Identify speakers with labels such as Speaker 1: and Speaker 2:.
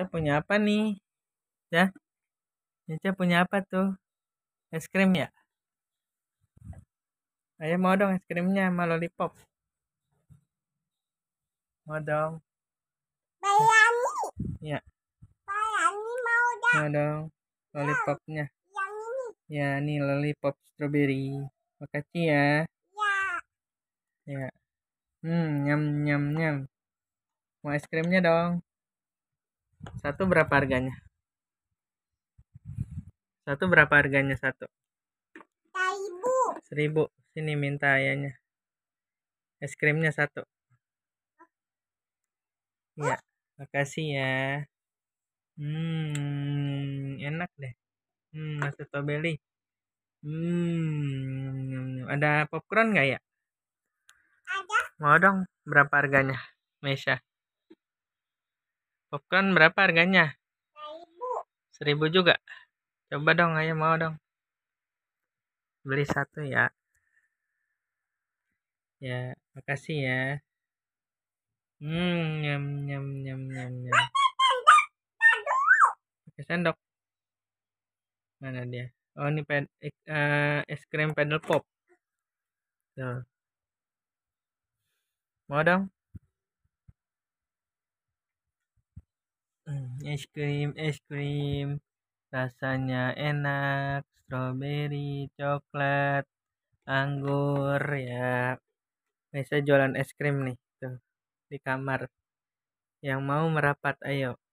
Speaker 1: Caca punya apa nih? Ya. Caca punya apa tuh? Es krim ya? Ayo mau dong es krimnya sama lollipop. Mau dong. Bayani. Ya. Bayani mau dong. Mau dong. Lollipopnya. Yang ini. Ya, ini lollipop strawberry. Makasih ya. Ya. Ya. Hmm, nyam nyam nyam. Mau es krimnya dong. Satu berapa harganya? Satu berapa harganya satu? Seribu. Seribu. Sini minta ayahnya. Es krimnya satu. Ya, makasih ya. Hmm, enak deh. Hmm, masuk tobeli Hmm, ada popcorn nggak ya? Ada. Mau dong, berapa harganya, mesha Popcorn berapa harganya? Seribu Seribu juga. Coba dong, ayo mau dong. Beli satu ya. Ya, makasih ya. Hmm, nyam nyam nyam nyam nyam. Pakai sendok. Mana dia? Oh, ini pad uh, eh, eh, es krim pedal pop. Tuh. Mau dong? es krim es krim rasanya enak strawberry coklat anggur ya biasa jualan es krim nih tuh di kamar yang mau merapat ayo